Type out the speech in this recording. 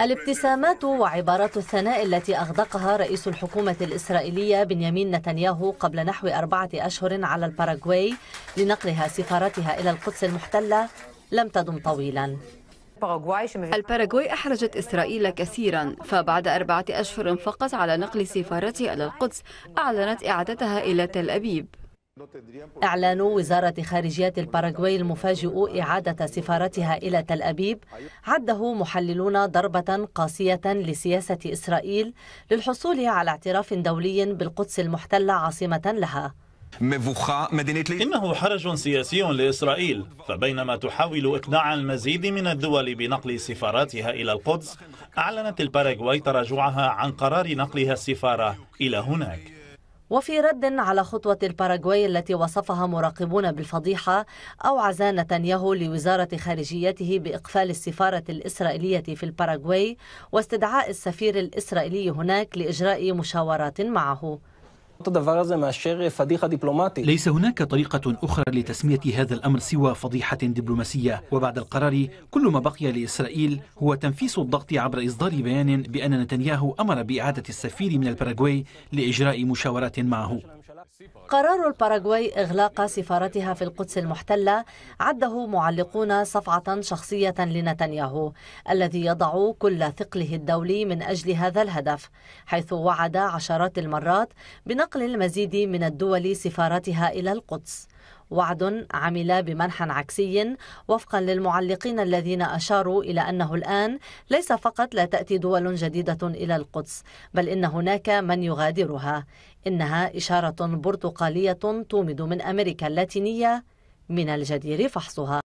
الابتسامات وعبارات الثناء التي أغدقها رئيس الحكومة الإسرائيلية بنيامين نتنياهو قبل نحو أربعة أشهر على الباراغواي لنقلها سفارتها إلى القدس المحتلة لم تدم طويلاً الباراغواي أحرجت إسرائيل كثيرا فبعد أربعة أشهر فقط على نقل سفارتها إلى القدس أعلنت إعادتها إلى تل أبيب إعلان وزارة خارجية الباراغواي المفاجئ إعادة سفارتها إلى تل أبيب عده محللون ضربة قاسية لسياسة إسرائيل للحصول على اعتراف دولي بالقدس المحتلة عاصمة لها إنه حرج سياسي لإسرائيل فبينما تحاول إقناع المزيد من الدول بنقل سفاراتها إلى القدس أعلنت الباراغواي تراجعها عن قرار نقلها السفارة إلى هناك وفي رد على خطوة الباراغواي التي وصفها مراقبون بالفضيحة أوعز نتنياهو لوزارة خارجيته بإقفال السفارة الإسرائيلية في الباراغواي واستدعاء السفير الإسرائيلي هناك لإجراء مشاورات معه ليس هناك طريقة أخرى لتسمية هذا الأمر سوى فضيحة دبلوماسية وبعد القرار كل ما بقي لإسرائيل هو تنفيس الضغط عبر إصدار بيان بأن نتنياهو أمر بإعادة السفير من الباراغواي لإجراء مشاورات معه قرار الباراغواي إغلاق سفارتها في القدس المحتلة عده معلقون صفعة شخصية لنتنياهو الذي يضع كل ثقله الدولي من أجل هذا الهدف حيث وعد عشرات المرات بنقل المزيد من الدول سفارتها إلى القدس وعد عمل بمنح عكسي وفقا للمعلقين الذين أشاروا إلى أنه الآن ليس فقط لا تأتي دول جديدة إلى القدس بل إن هناك من يغادرها إنها إشارة برتقالية تومد من أمريكا اللاتينية من الجدير فحصها